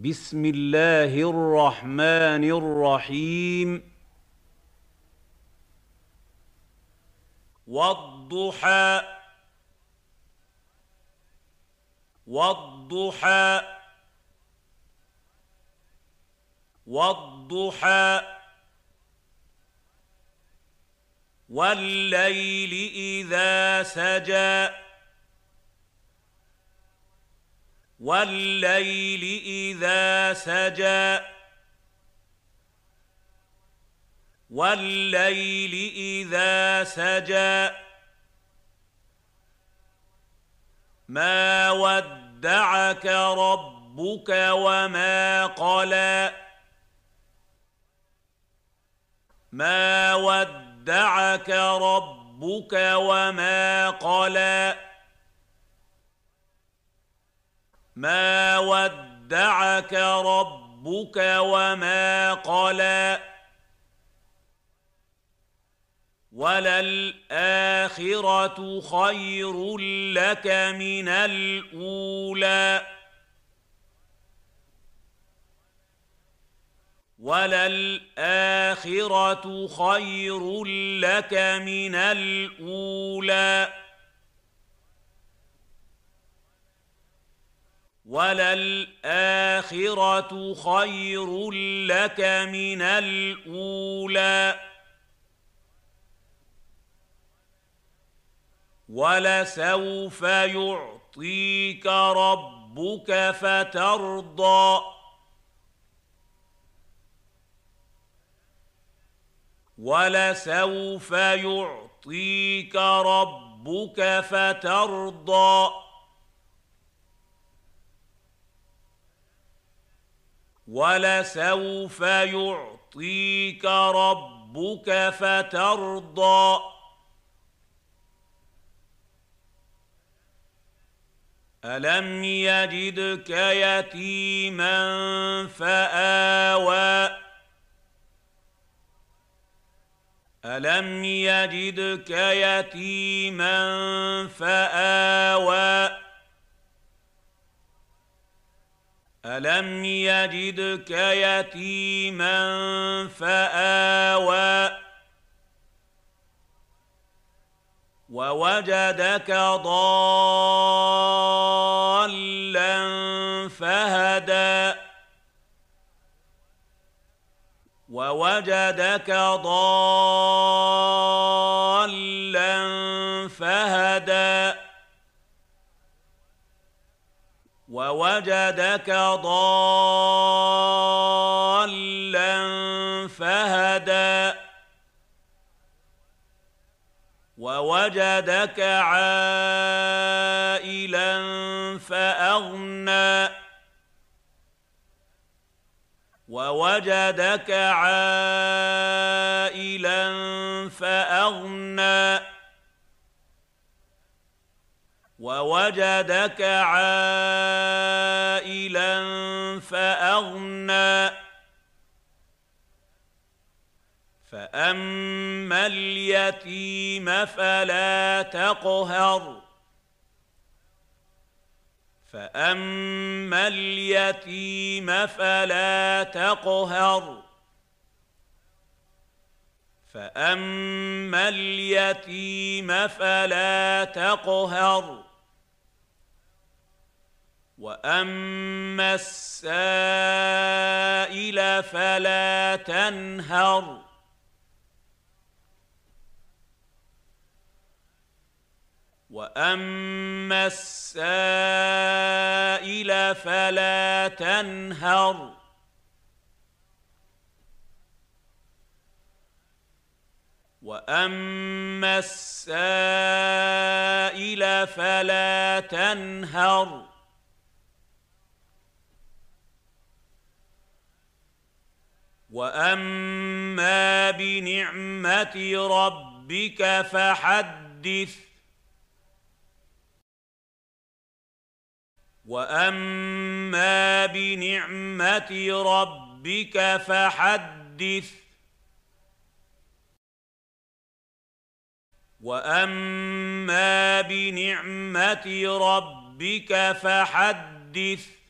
بسم الله الرحمن الرحيم والضحى والضحى والضحى والليل إذا سجى والليل إذا سجى والليل إذا سجى ما ودعك ربك وما قلى ما ودعك ربك وما قلى ما ودعك ربك وما قلى وللاخره خير لك من الاولى وللاخره خير لك من الاولى وللآخرة خير لك من الأولى ولسوف يعطيك ربك فترضى ولسوف يعطيك ربك فترضى ولسوف يعطيك ربك فترضى الم يجدك يتيما فاوى الم يجدك يتيما فاوى ألم يجدك يتيما فآوى ووجدك ضالا فهدى ووجدك ضالا وجدك ضالا فهدى ووجدك عائلا فاغنى ووجدك عائلا فاغنى ووجدك عائلا أغنى فأما اليتيم فلا تقهر فأما اليتيم فلا تقهر فأما اليتيم فلا تقهر واما السائل فلا تنهر واما السائل فلا تنهر واما السائل فلا تنهر واما بنعمه ربك فحدث واما بنعمه ربك فحدث واما بنعمه ربك فحدث